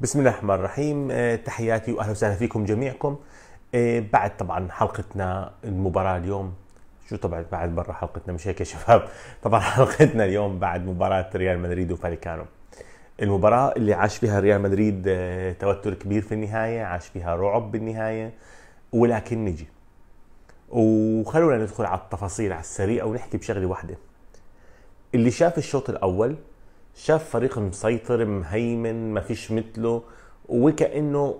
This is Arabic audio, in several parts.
بسم الله الرحمن الرحيم آه، تحياتي واهلا وسهلا فيكم جميعكم آه، بعد طبعا حلقتنا المباراه اليوم شو طبعا بعد برا حلقتنا مش هيك يا شباب طبعا حلقتنا اليوم بعد مباراه ريال مدريد وفاليكانو المباراة اللي عاش فيها ريال مدريد آه، توتر كبير في النهاية عاش فيها رعب بالنهاية ولكن نجي وخلونا ندخل على التفاصيل على السريع ونحكي بشغلة واحدة اللي شاف الشوط الأول شاف فريق مسيطر مهيمن ما فيش مثله وكأنه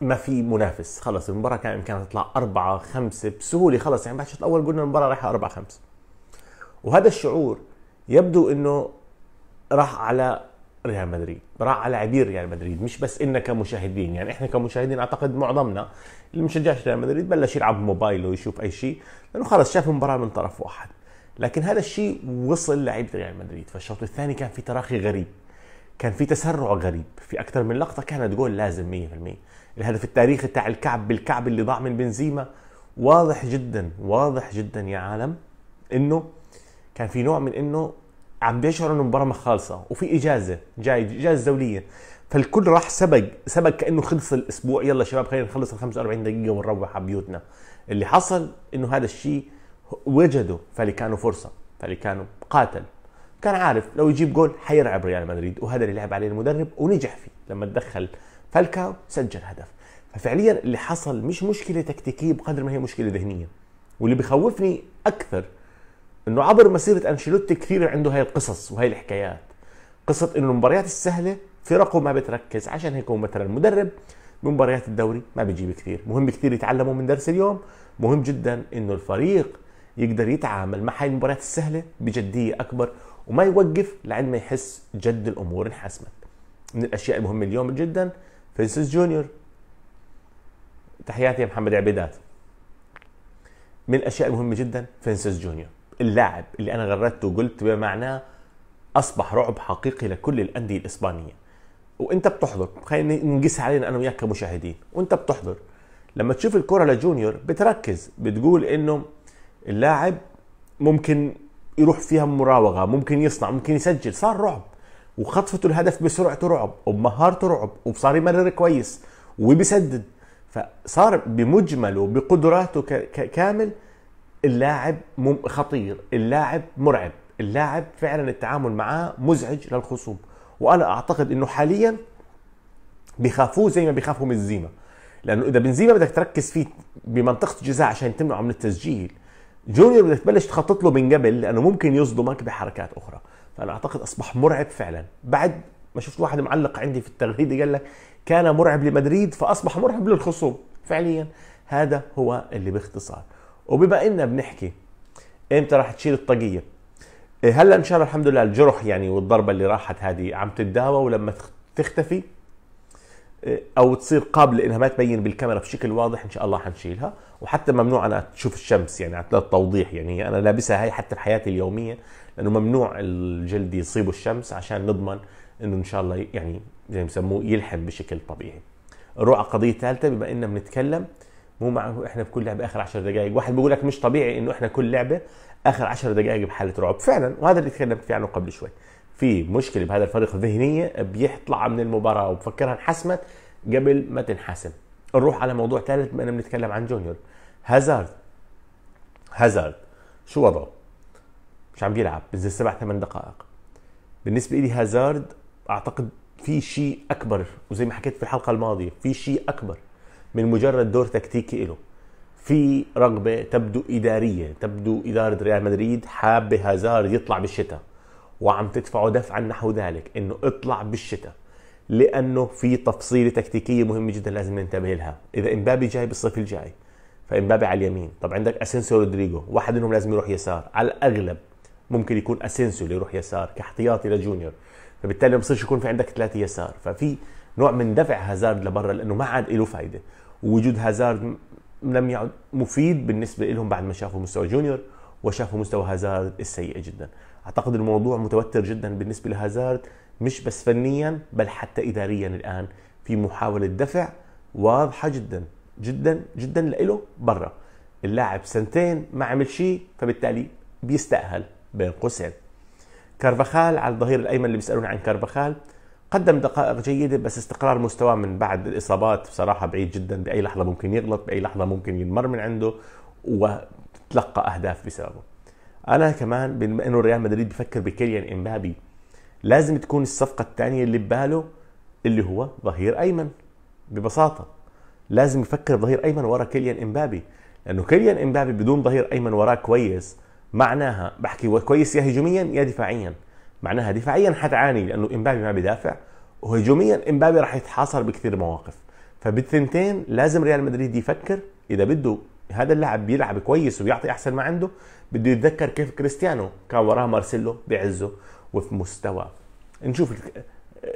ما في منافس خلص المباراة كان إمكانها تطلع أربعة خمسة بسهولة خلص يعني بعد الشوط الأول قلنا المباراة رايحة أربعة خمسة وهذا الشعور يبدو إنه راح على ريال مدريد راح على عبير ريال مدريد مش بس انك كمشاهدين يعني إحنا كمشاهدين أعتقد معظمنا اللي مشجعش ريال مدريد بلش يلعب موبايله ويشوف أي شيء لأنه خلص شاف المباراة من طرف واحد لكن هذا الشيء وصل لعيبه ريال مدريد فالشوط الثاني كان في تراخي غريب كان في تسرع غريب في اكثر من لقطه كانت جول لازم 100% الهدف التاريخي تاع الكعب بالكعب اللي ضاع من بنزيما واضح جدا واضح جدا يا عالم انه كان في نوع من انه عم بيشعروا انه المباراه ما خالصه وفي اجازه جاي اجازه دوليه فالكل راح سبق سبق كانه خلص الاسبوع يلا شباب خلينا نخلص ال 45 دقيقه ونروح على بيوتنا اللي حصل انه هذا الشيء وجدوا فاليكانو فرصه فاليكانو قاتل كان عارف لو يجيب جول حيرعب ريال مدريد وهذا اللي لعب عليه المدرب ونجح فيه لما تدخل فالكاو سجل هدف ففعليا اللي حصل مش مشكله تكتيكيه بقدر ما هي مشكله ذهنيه واللي بخوفني اكثر انه عبر مسيره انشيلوتي كثير عنده هاي القصص وهي الحكايات قصه انه المباريات السهله فرقه ما بتركز عشان هيك هو مثلا المدرب بمباريات الدوري ما بيجيب كثير مهم كثير يتعلموا من درس اليوم مهم جدا انه الفريق يقدر يتعامل مع هاي المباريات السهله بجديه اكبر وما يوقف لعند ما يحس جد الامور انحسمت من الاشياء المهمه اليوم جدا فينسس جونيور تحياتي يا محمد عبيدات من الاشياء المهمه جدا فينسس جونيور اللاعب اللي انا غردته وقلت بمعناه اصبح رعب حقيقي لكل الانديه الاسبانيه وانت بتحضر خلينا نقيسها علينا انا وياك كمشاهدين وانت بتحضر لما تشوف الكره لجونيور بتركز بتقول انه اللاعب ممكن يروح فيها مراوغه ممكن يصنع ممكن يسجل صار رعب وخطفته الهدف بسرعته رعب وبمهارته رعب وصار يمرر كويس وبيسدد فصار بمجمله بقدراته كامل اللاعب خطير اللاعب مرعب اللاعب فعلا التعامل معاه مزعج للخصوم وانا اعتقد انه حاليا بيخافوه زي ما بيخافوا من الزيمة لانه اذا بنزيما بدك تركز فيه بمنطقه الجزاء عشان تمنعه من التسجيل جونيور بدك تبلش تخطط له من قبل لانه ممكن يصدمك بحركات اخرى فانا اعتقد اصبح مرعب فعلا بعد ما شفت واحد معلق عندي في التغريده قال لك كان مرعب لمدريد فاصبح مرعب للخصوم فعليا هذا هو اللي باختصار وبما اننا بنحكي امتى راح تشيل الطاقيه إيه، هلا ان شاء الله الحمد لله الجرح يعني والضربه اللي راحت هذه عم تتداوى ولما تختفي او تصير قابله انها ما تبين بالكاميرا بشكل واضح ان شاء الله حنشيلها وحتى ممنوع انا تشوف الشمس يعني للتوضيح يعني انا لابسها هي حتى في حياتي اليوميه لانه ممنوع الجلد يصيبه الشمس عشان نضمن انه ان شاء الله يعني زي ما بسموه يلحم بشكل طبيعي نروح على قضيه ثالثه بما اننا بنتكلم مو مع احنا بكل لعبه اخر 10 دقائق واحد بيقول لك مش طبيعي انه احنا كل لعبه اخر 10 دقائق بحاله رعب فعلا وهذا اللي تكلمت فيه عنه قبل شوي في مشكله بهذا الفريق ذهنيه بيطلع من المباراه وبفكرها انحسمت قبل ما تنحسم نروح على موضوع ثالث بما اننا بنتكلم عن جونيور هازارد هازارد شو وضعه مش عم بيلعب بنزل سبع ثمان دقائق بالنسبه لي هازارد اعتقد في شيء اكبر وزي ما حكيت في الحلقه الماضيه في شيء اكبر من مجرد دور تكتيكي له في رغبه تبدو اداريه تبدو اداره ريال مدريد حابه هازارد يطلع بالشتاء وعم تدفعوا دفعا نحو ذلك انه اطلع بالشتاء لانه في تفصيله تكتيكيه مهمه جدا لازم ننتبه لها اذا امبابي جاي بالصيف الجاي فامبابي على اليمين طب عندك اسينسيو رودريجو واحد منهم لازم يروح يسار على الاغلب ممكن يكون اسينسيو اللي يروح يسار كاحتياطي لجونيور فبالتالي ما بصيرش يكون في عندك ثلاثه يسار ففي نوع من دفع هازارد لبرا لانه ما عاد له فائده ووجود هازارد لم يعد مفيد بالنسبه لهم بعد ما شافوا مستوى جونيور وشافوا مستوى هازارد السيء جدا اعتقد الموضوع متوتر جدا بالنسبه لهازارد مش بس فنيا بل حتى اداريا الان في محاوله دفع واضحه جدا جدا جدا لإله برا اللاعب سنتين ما عمل شيء فبالتالي بيستاهل بين قوسين كارفاخال على الظهير الايمن اللي بيسالون عن كارفاخال قدم دقائق جيده بس استقرار مستواه من بعد الاصابات بصراحه بعيد جدا باي لحظه ممكن يغلط باي لحظه ممكن ينمر من عنده و تلقى اهداف بسببه انا كمان بما انه ريال مدريد بفكر بكيليان امبابي لازم تكون الصفقه الثانيه اللي بباله اللي هو ظهير ايمن ببساطه لازم يفكر بظهير ايمن ورا كيليان امبابي لانه كيليان امبابي بدون ظهير ايمن وراه كويس معناها بحكي كويس يا هجوميا يا دفاعيا معناها دفاعيا حتعاني لانه امبابي ما بدافع وهجوميا امبابي راح يتحاصر بكثير مواقف فبالثنتين لازم ريال مدريد يفكر اذا بده هذا اللاعب بيلعب كويس وبيعطي احسن ما عنده بده يتذكر كيف كريستيانو كان وراه مارسيلو بعزه وفي مستوى نشوف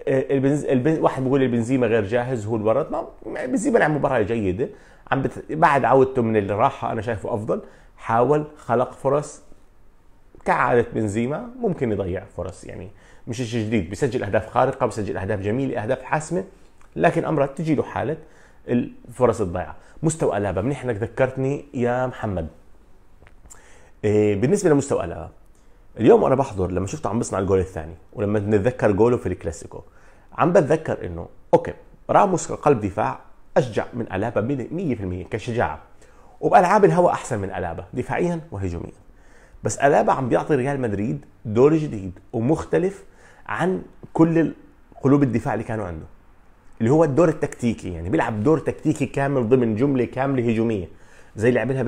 البنز... البنز... واحد بيقول البنزيما غير جاهز هو الورط ما بنزيما لعب مباراه جيده عم بت... بعد عودته من الراحه انا شايفه افضل حاول خلق فرص كعادة بنزيما ممكن يضيع فرص يعني مش شيء جديد بيسجل اهداف خارقه بيسجل اهداف جميله اهداف حاسمه لكن امرها تجي له حاله الفرص الضائعه مستوى الابا منيح انك ذكرتني يا محمد إيه، بالنسبه لمستوى الابا اليوم وانا بحضر لما شفته عم بصنع الجول الثاني ولما نتذكر جوله في الكلاسيكو عم بتذكر انه اوكي راموس كقلب دفاع اشجع من الابا 100% كشجاعه وبالعاب الهواء احسن من الابا دفاعيا وهجوميا بس الابا عم بيعطي ريال مدريد دور جديد ومختلف عن كل قلوب الدفاع اللي كانوا عنده اللي هو الدور التكتيكي يعني بيلعب دور تكتيكي كامل ضمن جمله كامله هجوميه زي اللي عملها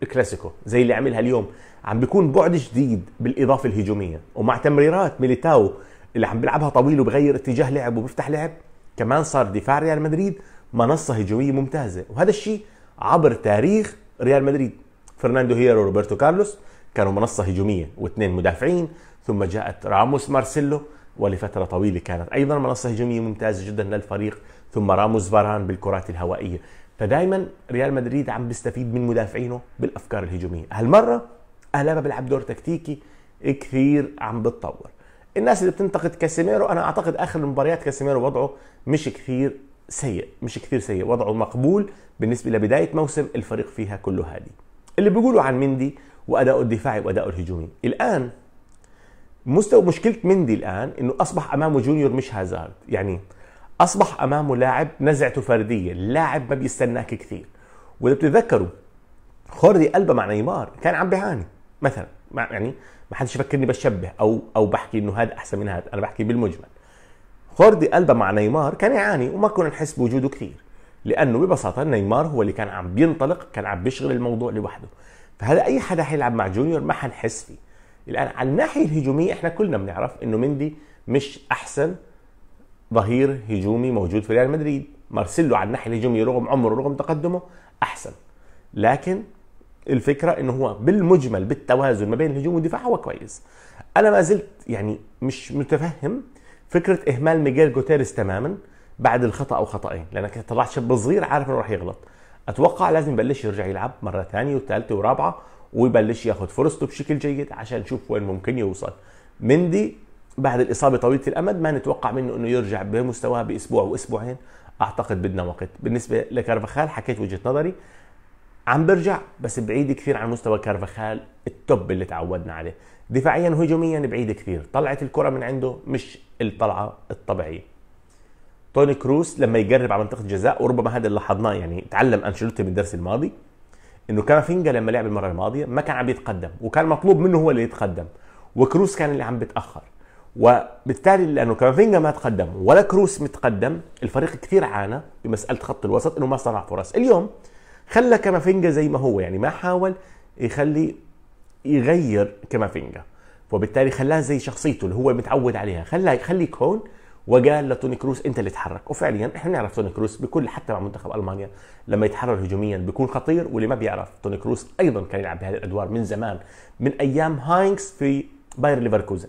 بالكلاسيكو زي اللي عملها اليوم عم بيكون بعد جديد بالاضافه الهجوميه ومع تمريرات ميليتاو اللي عم بيلعبها طويل وبغير اتجاه لعب وبيفتح لعب كمان صار دفاع ريال مدريد منصه هجوميه ممتازه وهذا الشيء عبر تاريخ ريال مدريد فرناندو هيرو وروبرتو كارلوس كانوا منصه هجوميه واثنين مدافعين ثم جاءت راموس مارسيلو ولفترة طويلة كانت أيضا منصة هجومية ممتازة جدا للفريق ثم راموس فاران بالكرات الهوائية فدائما ريال مدريد عم بيستفيد من مدافعينه بالأفكار الهجومية هالمرة ألابا بيلعب دور تكتيكي كثير عم بتطور الناس اللي بتنتقد كاسيميرو انا اعتقد اخر المباريات كاسيميرو وضعه مش كثير سيء مش كثير سيء وضعه مقبول بالنسبه لبدايه موسم الفريق فيها كله هادي اللي بيقولوا عن مندي واداؤه الدفاعي واداؤه الهجومي الان مستوى مشكله مندي الان انه اصبح امامه جونيور مش هازارد يعني اصبح امامه لاعب نزعته فرديه اللاعب ما بيستناك كثير واذا بتتذكروا خوردي قلبه مع نيمار كان عم بيعاني مثلا يعني ما حدش يفكرني بشبه او او بحكي انه هذا احسن من هذا انا بحكي بالمجمل خوردي قلبه مع نيمار كان يعاني وما كنا نحس بوجوده كثير لانه ببساطه نيمار هو اللي كان عم بينطلق كان عم بيشغل الموضوع لوحده فهذا اي حدا حيلعب مع جونيور ما حنحس فيه الان على الناحيه الهجوميه احنا كلنا بنعرف انه مندي مش احسن ظهير هجومي موجود في ريال مدريد مارسيلو على الناحيه الهجوميه رغم عمره رغم تقدمه احسن لكن الفكره انه هو بالمجمل بالتوازن ما بين الهجوم والدفاع هو كويس انا ما زلت يعني مش متفهم فكره اهمال ميغيل جوتيريز تماما بعد الخطا او خطأين لانك طلعت شاب صغير عارف انه راح يغلط اتوقع لازم يبلش يرجع يلعب مره ثانيه وثالثه ورابعه ويبلش ياخد فرصته بشكل جيد عشان نشوف وين ممكن يوصل مندي بعد الاصابه طويله الامد ما نتوقع منه انه يرجع بمستواه باسبوع واسبوعين اعتقد بدنا وقت بالنسبه لكارفاخال حكيت وجهه نظري عم برجع بس بعيد كثير عن مستوى كارفاخال التوب اللي تعودنا عليه دفاعيا وهجوميا بعيد كثير طلعت الكره من عنده مش الطلعه الطبيعيه توني كروس لما يقرب على منطقه الجزاء وربما هذا اللي لاحظناه يعني تعلم أنشلوتي من الدرس الماضي انه كافينجا لما لعب المره الماضيه ما كان عم بيتقدم وكان مطلوب منه هو اللي يتقدم وكروس كان اللي عم بيتاخر وبالتالي لانه كافينجا ما تقدم ولا كروس متقدم الفريق كثير عانى بمساله خط الوسط انه ما صنع فرص اليوم خلى كافينجا زي ما هو يعني ما حاول يخلي يغير كافينجا وبالتالي خلاه زي شخصيته اللي هو متعود عليها خلاه يخليك هون وقال لتوني كروس انت اللي تحرك وفعليا احنا نعرف توني كروس بكل حتى مع منتخب المانيا لما يتحرر هجوميا بيكون خطير واللي ما بيعرف توني كروس ايضا كان يلعب بهذه الادوار من زمان من ايام هاينكس في باير ليفركوزن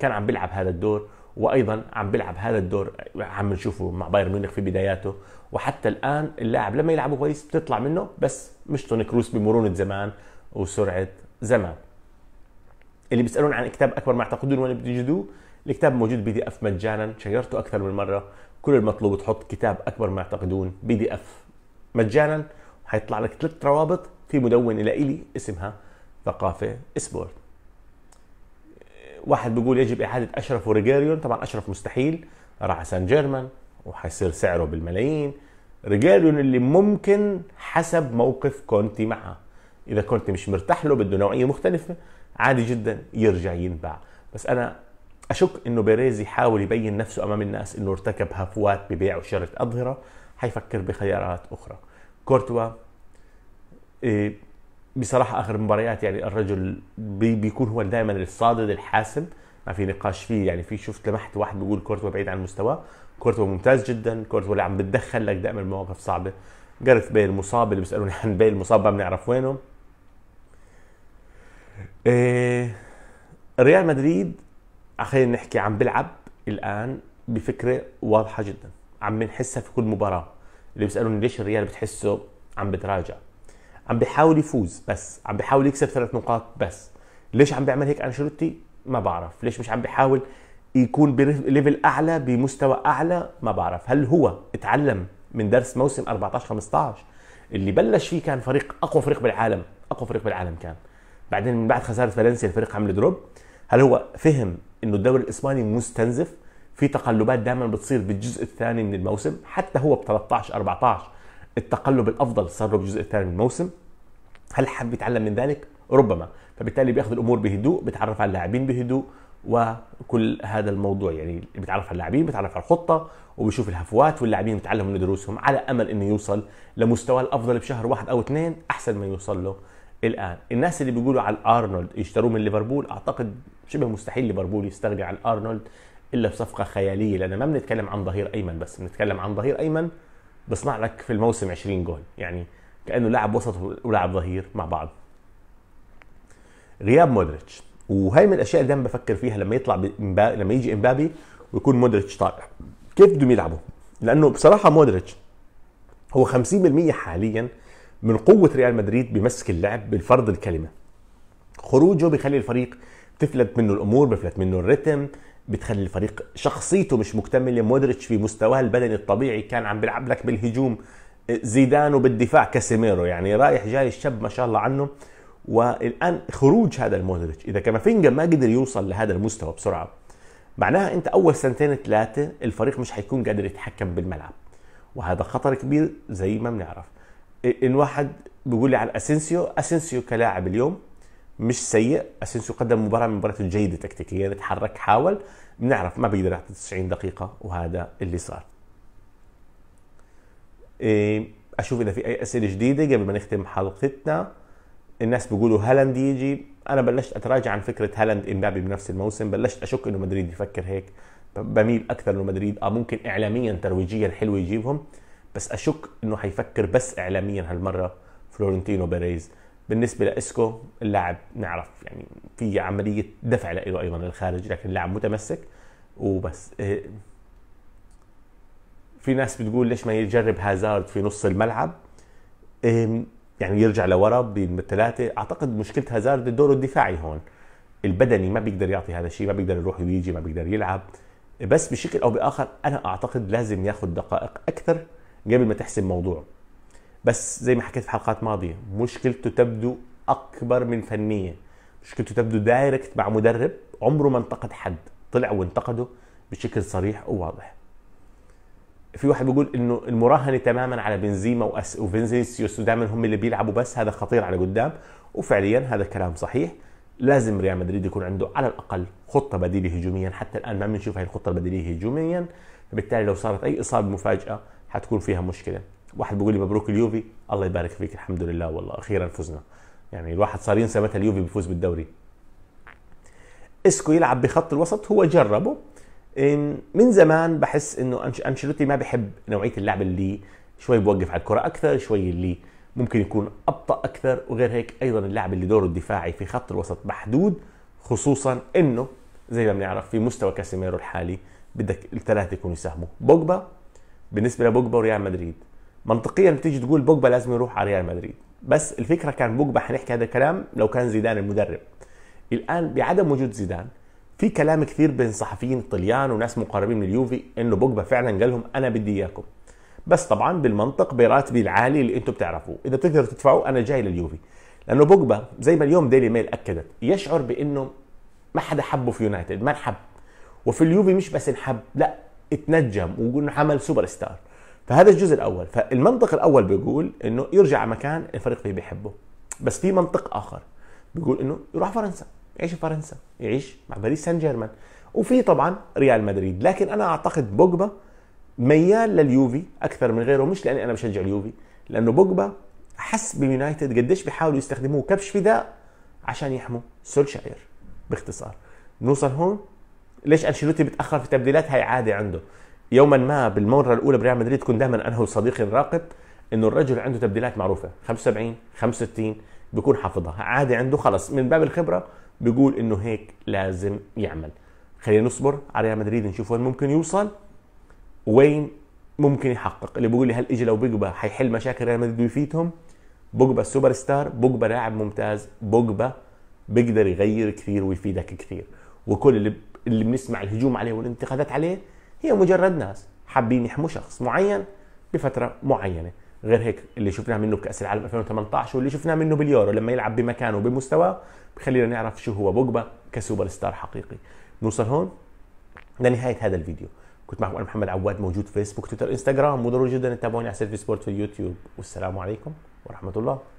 كان عم بيلعب هذا الدور وايضا عم بيلعب هذا الدور عم نشوفه مع بايرن ميونخ في بداياته وحتى الان اللاعب لما يلعبه كويس بتطلع منه بس مش توني كروس بمرونه زمان وسرعه زمان اللي بيسالون عن كتاب اكبر ما تعتقدون وين بتجدوه الكتاب موجود بي دي اف مجانا شيرته اكثر من مره كل المطلوب تحط كتاب اكبر ما يعتقدون بي دي اف مجانا حيطلع لك ثلاث روابط في مدونه لإلي اسمها ثقافه سبورت واحد بيقول يجب اعاده اشرف وريجيريون طبعا اشرف مستحيل راح سان جيرمان وحيصير سعره بالملايين ريجيريون اللي ممكن حسب موقف كونتي معه اذا كنت مش مرتاح له بده نوعيه مختلفه عادي جدا يرجع ينباع بس انا اشك انه بيريز يحاول يبين نفسه امام الناس انه ارتكب هفوات ببيع وشراء اظهره حيفكر بخيارات اخرى كورتوا إيه، بصراحه اخر مباريات يعني الرجل بيكون هو دائما الصادد الحاسم ما في نقاش فيه يعني في شفت لمحت واحد بيقول كورتوا بعيد عن مستواه كورتوا ممتاز جدا كورتوا اللي عم بتدخل لك دائما مواقف صعبه جارث بيل مصاب اللي بيسالوني عن بيل مصاب ما بنعرف وينه إيه ريال مدريد خلينا نحكي عم بلعب الان بفكره واضحه جدا عم بنحسها في كل مباراه اللي بيسالوني ليش الريال بتحسه عم بتراجع عم بيحاول يفوز بس عم بيحاول يكسب ثلاث نقاط بس ليش عم بيعمل هيك انشيلوتي ما بعرف ليش مش عم بيحاول يكون بليفل اعلى بمستوى اعلى ما بعرف هل هو اتعلم من درس موسم 14 15 اللي بلش فيه كان فريق اقوى فريق بالعالم اقوى فريق بالعالم كان بعدين من بعد خساره فالنسيا الفريق عمل دروب هل هو فهم انه الدوري الاسباني مستنزف في تقلبات دائما بتصير بالجزء الثاني من الموسم حتى هو ب 13 14 التقلب الافضل صار له بالجزء الثاني من الموسم هل حب يتعلم من ذلك؟ ربما فبالتالي بياخذ الامور بهدوء بيتعرف على اللاعبين بهدوء وكل هذا الموضوع يعني بيتعرف على اللاعبين بيتعرف على الخطه وبيشوف الهفوات واللاعبين بيتعلم من دروسهم على امل انه يوصل لمستواه الافضل بشهر واحد او اثنين احسن ما يوصل له الان الناس اللي بيقولوا على الارنولد يشتروه من ليفربول اعتقد شبه مستحيل ليفربول يستغني عن الارنولد الا بصفقه خياليه لان ما بنتكلم عن ظهير ايمن بس بنتكلم عن ظهير ايمن بصنع لك في الموسم 20 جول يعني كانه لاعب وسط ولاعب ظهير مع بعض غياب مودريتش وهي من الاشياء اللي دايما بفكر فيها لما يطلع لما يجي امبابي ويكون مودريتش طالع كيف بدهم يلعبوا لانه بصراحه مودريتش هو 50% حاليا من قوه ريال مدريد بمسك اللعب بالفرض الكلمه خروجه بيخلي الفريق تفلت منه الامور بيفلت منه الريتم بتخلي الفريق شخصيته مش مكتمله مودريتش في مستواه البدني الطبيعي كان عم بيلعب لك بالهجوم زيدان وبالدفاع كاسيميرو يعني رايح جاي الشاب ما شاء الله عنه والان خروج هذا المودريتش اذا كامافينجا ما قدر يوصل لهذا المستوى بسرعه معناها انت اول سنتين ثلاثه الفريق مش حيكون قادر يتحكم بالملعب وهذا خطر كبير زي ما بنعرف ان واحد بيقول لي عن اسينسيو اسينسيو كلاعب اليوم مش سيء اسينسيو قدم مباراه من مباراة جيده تكتيكيا تحرك حاول بنعرف ما بيقدر يعطي 90 دقيقه وهذا اللي صار إيه، اشوف اذا في اي اسئله جديده قبل ما نختم حلقتنا الناس بيقولوا هالاند يجي انا بلشت اتراجع عن فكره هالاند امبابي بنفس الموسم بلشت اشك انه مدريد يفكر هيك بميل اكثر انه مدريد اه ممكن اعلاميا ترويجيا حلو يجيبهم بس اشك انه حيفكر بس اعلاميا هالمره فلورنتينو بيريز بالنسبه لاسكو اللاعب نعرف يعني في عمليه دفع له ايضا للخارج لكن اللاعب متمسك وبس إيه، في ناس بتقول ليش ما يجرب هازارد في نص الملعب إيه، يعني يرجع لورا بالثلاثه اعتقد مشكله هازارد دوره الدفاعي هون البدني ما بيقدر يعطي هذا الشيء ما بيقدر يروح ويجي ما بيقدر يلعب بس بشكل او باخر انا اعتقد لازم ياخذ دقائق اكثر قبل ما تحسم موضوع بس زي ما حكيت في حلقات ماضيه مشكلته تبدو اكبر من فنيه مشكلته تبدو دايركت مع مدرب عمره ما انتقد حد طلع وانتقده بشكل صريح وواضح في واحد بيقول انه المراهنه تماما على بنزيما وأس ودائما هم اللي بيلعبوا بس هذا خطير على قدام وفعليا هذا كلام صحيح لازم ريال مدريد يكون عنده على الاقل خطه بديله هجوميا حتى الان ما بنشوف هاي الخطه البديله هجوميا فبالتالي لو صارت اي اصابه مفاجاه حتكون فيها مشكله واحد بيقول لي مبروك اليوفي الله يبارك فيك الحمد لله والله اخيرا فزنا يعني الواحد صار ينسى متى اليوفي بيفوز بالدوري اسكو يلعب بخط الوسط هو جربه من زمان بحس انه انشيلوتي ما بحب نوعيه اللعب اللي شوي بوقف على الكره اكثر شوي اللي ممكن يكون ابطا اكثر وغير هيك ايضا اللاعب اللي دوره الدفاعي في خط الوسط محدود خصوصا انه زي ما بنعرف في مستوى كاسيميرو الحالي بدك الثلاثه يكونوا يساهموا بوجبا بالنسبه لبوجبا وريال مدريد منطقيا بتيجي تقول بوجبا لازم يروح على ريال مدريد بس الفكره كان بوجبا حنحكي هذا الكلام لو كان زيدان المدرب الان بعدم وجود زيدان في كلام كثير بين صحفيين طليان وناس مقربين من اليوفي انه بوجبا فعلا قال لهم انا بدي اياكم بس طبعا بالمنطق براتبي العالي اللي انتم بتعرفوه اذا بتقدروا تدفعوا انا جاي لليوفي لانه بوجبا زي ما اليوم ديلي ميل اكدت يشعر بانه ما حدا حبه في يونايتد ما انحب وفي اليوفي مش بس انحب لا اتنجم وانحمل سوبر ستار فهذا الجزء الاول فالمنطق الاول بيقول انه يرجع مكان الفريق فيه بيحبه بس في منطق اخر بيقول انه يروح فرنسا يعيش في فرنسا يعيش مع باريس سان جيرمان وفي طبعا ريال مدريد لكن انا اعتقد بوجبا ميال لليوفي اكثر من غيره مش لاني انا بشجع اليوفي لانه بوجبا حس باليونايتد قديش بيحاولوا يستخدموه كبش فداء عشان يحموا سولشاير باختصار نوصل هون ليش انشيلوتي بتاخر في تبديلات هي عادي عنده يوما ما بالمره الاولى بريال مدريد كنت دائما انا وصديقي الراقد انه الرجل عنده تبديلات معروفه 75 65 بيكون حافظها عادي عنده خلص من باب الخبره بيقول انه هيك لازم يعمل خلينا نصبر على ريال مدريد نشوف وين ممكن يوصل وين ممكن يحقق اللي بيقول لي هل اجي لو بوجبا حيحل مشاكل ريال مدريد ويفيدهم بوجبا السوبر ستار بوجبا لاعب ممتاز بوجبا بيقدر يغير كثير ويفيدك كثير وكل اللي اللي بنسمع الهجوم عليه والانتقادات عليه هي مجرد ناس حابين يحموا شخص معين بفتره معينه غير هيك اللي شفناه منه بكاس العالم 2018 واللي شفناه منه باليورو لما يلعب بمكانه وبمستواه بخلينا نعرف شو هو بوجبا كسوبر ستار حقيقي نوصل هون لنهايه هذا الفيديو كنت معكم انا محمد عواد موجود في فيسبوك تويتر انستغرام وضروري جدا تتابعوني على سيرفي سبورت في اليوتيوب والسلام عليكم ورحمه الله